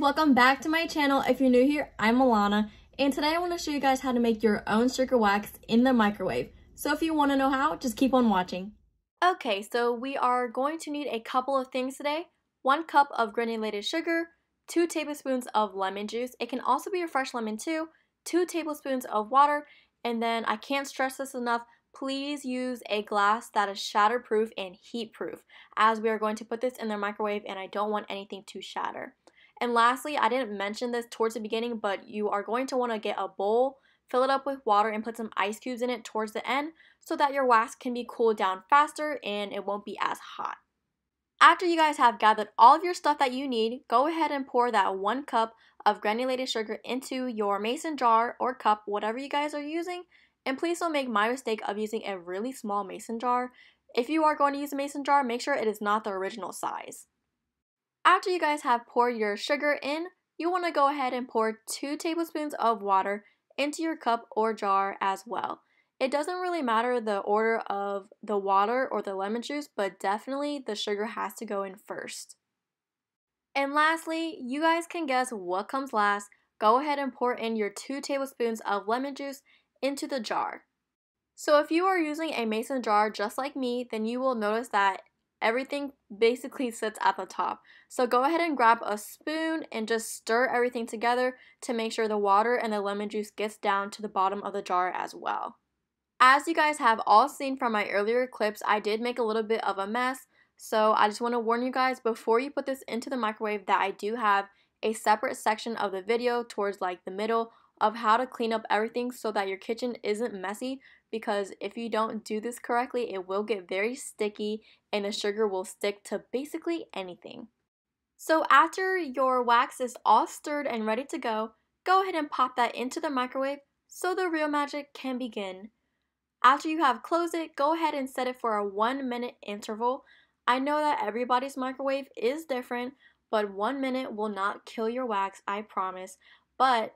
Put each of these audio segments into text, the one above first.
welcome back to my channel if you're new here i'm milana and today i want to show you guys how to make your own sugar wax in the microwave so if you want to know how just keep on watching okay so we are going to need a couple of things today one cup of granulated sugar two tablespoons of lemon juice it can also be a fresh lemon too two tablespoons of water, and then I can't stress this enough, please use a glass that is shatterproof and heatproof, as we are going to put this in the microwave and I don't want anything to shatter. And lastly, I didn't mention this towards the beginning, but you are going to want to get a bowl, fill it up with water, and put some ice cubes in it towards the end so that your wax can be cooled down faster and it won't be as hot. After you guys have gathered all of your stuff that you need, go ahead and pour that one cup of granulated sugar into your mason jar or cup, whatever you guys are using. And please don't make my mistake of using a really small mason jar. If you are going to use a mason jar, make sure it is not the original size. After you guys have poured your sugar in, you want to go ahead and pour 2 tablespoons of water into your cup or jar as well. It doesn't really matter the order of the water or the lemon juice, but definitely the sugar has to go in first. And lastly, you guys can guess what comes last. Go ahead and pour in your 2 tablespoons of lemon juice into the jar. So if you are using a mason jar just like me, then you will notice that everything basically sits at the top. So go ahead and grab a spoon and just stir everything together to make sure the water and the lemon juice gets down to the bottom of the jar as well. As you guys have all seen from my earlier clips, I did make a little bit of a mess, so I just want to warn you guys before you put this into the microwave that I do have a separate section of the video towards like the middle of how to clean up everything so that your kitchen isn't messy because if you don't do this correctly, it will get very sticky and the sugar will stick to basically anything. So after your wax is all stirred and ready to go, go ahead and pop that into the microwave so the real magic can begin. After you have closed it, go ahead and set it for a one minute interval. I know that everybody's microwave is different, but one minute will not kill your wax, I promise. But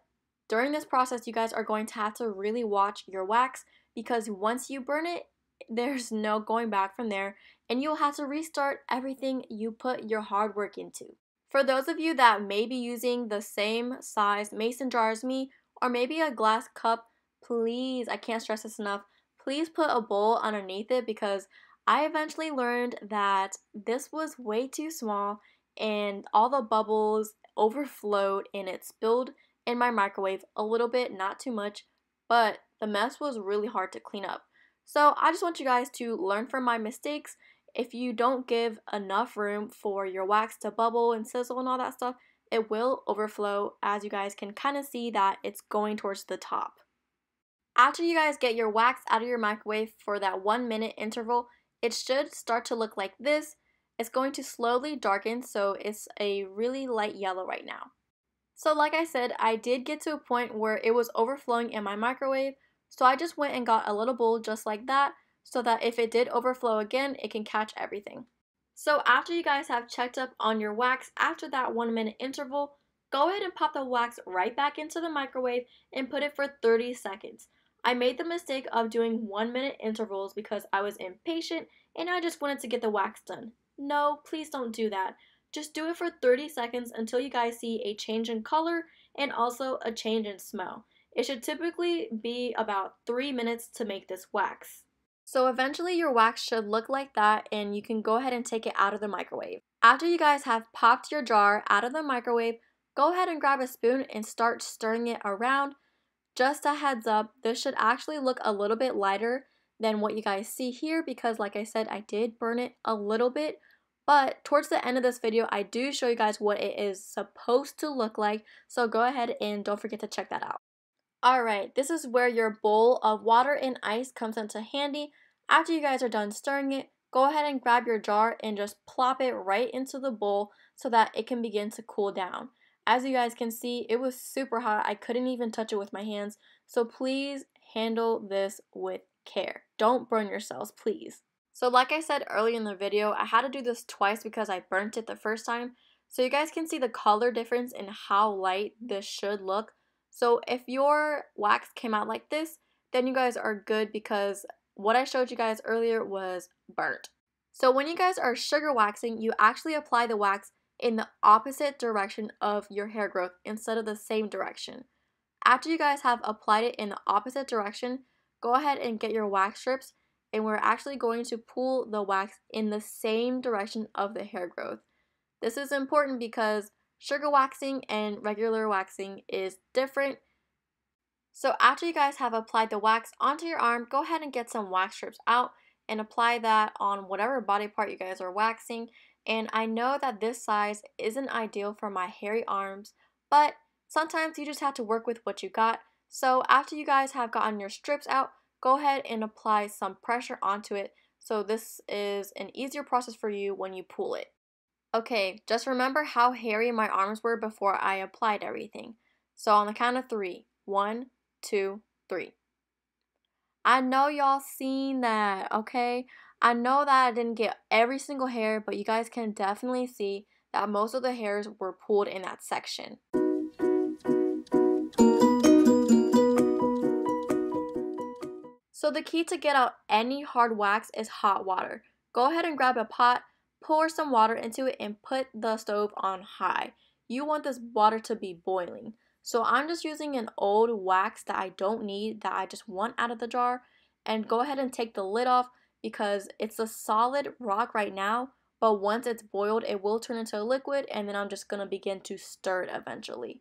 during this process, you guys are going to have to really watch your wax because once you burn it, there's no going back from there, and you'll have to restart everything you put your hard work into. For those of you that may be using the same size mason jar as me, or maybe a glass cup, please, I can't stress this enough, please put a bowl underneath it because I eventually learned that this was way too small and all the bubbles overflowed and it spilled in my microwave a little bit, not too much, but the mess was really hard to clean up. So I just want you guys to learn from my mistakes. If you don't give enough room for your wax to bubble and sizzle and all that stuff, it will overflow as you guys can kind of see that it's going towards the top. After you guys get your wax out of your microwave for that one minute interval, it should start to look like this. It's going to slowly darken, so it's a really light yellow right now. So like I said, I did get to a point where it was overflowing in my microwave, so I just went and got a little bowl just like that, so that if it did overflow again, it can catch everything. So after you guys have checked up on your wax after that one minute interval, go ahead and pop the wax right back into the microwave and put it for 30 seconds. I made the mistake of doing one minute intervals because I was impatient and I just wanted to get the wax done. No, please don't do that. Just do it for 30 seconds until you guys see a change in color and also a change in smell. It should typically be about 3 minutes to make this wax. So eventually your wax should look like that and you can go ahead and take it out of the microwave. After you guys have popped your jar out of the microwave, go ahead and grab a spoon and start stirring it around just a heads up, this should actually look a little bit lighter than what you guys see here because like I said, I did burn it a little bit, but towards the end of this video, I do show you guys what it is supposed to look like, so go ahead and don't forget to check that out. Alright, this is where your bowl of water and ice comes into handy. After you guys are done stirring it, go ahead and grab your jar and just plop it right into the bowl so that it can begin to cool down. As you guys can see, it was super hot. I couldn't even touch it with my hands. So please handle this with care. Don't burn yourselves, please. So like I said earlier in the video, I had to do this twice because I burnt it the first time. So you guys can see the color difference in how light this should look. So if your wax came out like this, then you guys are good because what I showed you guys earlier was burnt. So when you guys are sugar waxing, you actually apply the wax in the opposite direction of your hair growth instead of the same direction. After you guys have applied it in the opposite direction, go ahead and get your wax strips and we're actually going to pull the wax in the same direction of the hair growth. This is important because sugar waxing and regular waxing is different. So after you guys have applied the wax onto your arm, go ahead and get some wax strips out and apply that on whatever body part you guys are waxing. And I know that this size isn't ideal for my hairy arms, but sometimes you just have to work with what you got. So after you guys have gotten your strips out, go ahead and apply some pressure onto it. So this is an easier process for you when you pull it. Okay, just remember how hairy my arms were before I applied everything. So on the count of three, one, two, three. I know y'all seen that, okay? I know that I didn't get every single hair, but you guys can definitely see that most of the hairs were pulled in that section. So the key to get out any hard wax is hot water. Go ahead and grab a pot, pour some water into it, and put the stove on high. You want this water to be boiling. So I'm just using an old wax that I don't need that I just want out of the jar and go ahead and take the lid off because it's a solid rock right now but once it's boiled it will turn into a liquid and then I'm just going to begin to stir it eventually.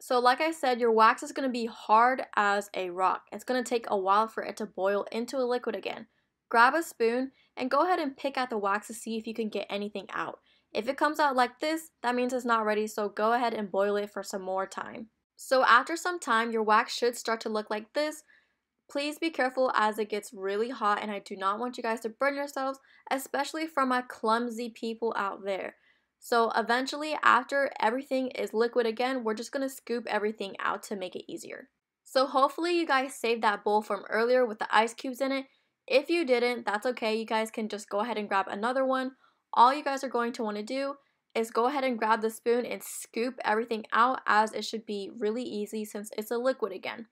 So like I said, your wax is going to be hard as a rock. It's going to take a while for it to boil into a liquid again. Grab a spoon and go ahead and pick at the wax to see if you can get anything out. If it comes out like this, that means it's not ready, so go ahead and boil it for some more time. So after some time, your wax should start to look like this. Please be careful as it gets really hot and I do not want you guys to burn yourselves, especially for my clumsy people out there. So eventually, after everything is liquid again, we're just going to scoop everything out to make it easier. So hopefully you guys saved that bowl from earlier with the ice cubes in it. If you didn't, that's okay. You guys can just go ahead and grab another one all you guys are going to want to do is go ahead and grab the spoon and scoop everything out as it should be really easy since it's a liquid again.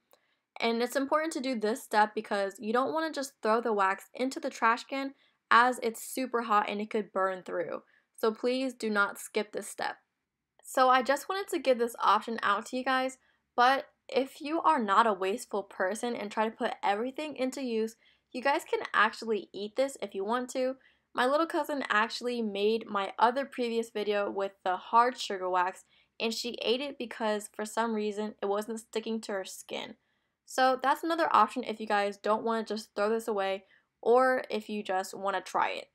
And it's important to do this step because you don't want to just throw the wax into the trash can as it's super hot and it could burn through. So please do not skip this step. So I just wanted to give this option out to you guys, but if you are not a wasteful person and try to put everything into use, you guys can actually eat this if you want to. My little cousin actually made my other previous video with the hard sugar wax and she ate it because for some reason it wasn't sticking to her skin. So that's another option if you guys don't want to just throw this away or if you just want to try it.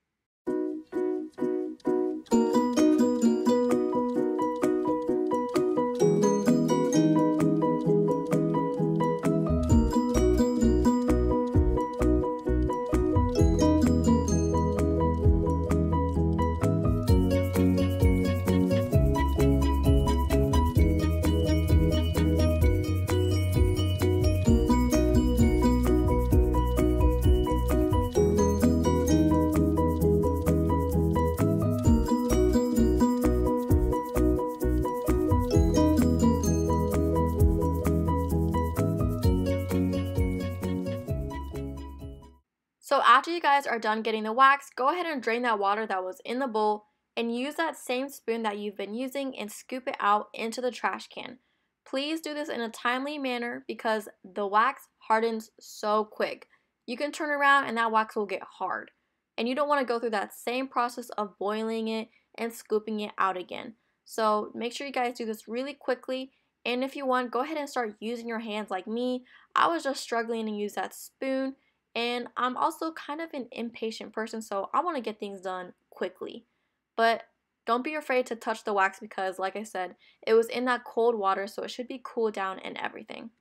So after you guys are done getting the wax, go ahead and drain that water that was in the bowl and use that same spoon that you've been using and scoop it out into the trash can. Please do this in a timely manner because the wax hardens so quick. You can turn around and that wax will get hard. And you don't want to go through that same process of boiling it and scooping it out again. So make sure you guys do this really quickly. And if you want, go ahead and start using your hands like me. I was just struggling to use that spoon and I'm also kind of an impatient person, so I want to get things done quickly. But don't be afraid to touch the wax because, like I said, it was in that cold water, so it should be cooled down and everything.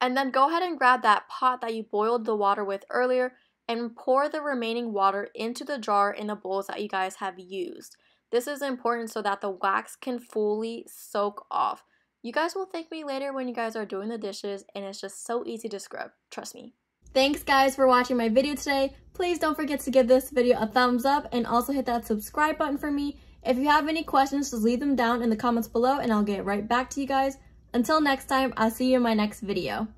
And then go ahead and grab that pot that you boiled the water with earlier and pour the remaining water into the jar in the bowls that you guys have used. This is important so that the wax can fully soak off. You guys will thank me later when you guys are doing the dishes and it's just so easy to scrub, trust me. Thanks guys for watching my video today. Please don't forget to give this video a thumbs up and also hit that subscribe button for me. If you have any questions, just leave them down in the comments below and I'll get right back to you guys. Until next time, I'll see you in my next video.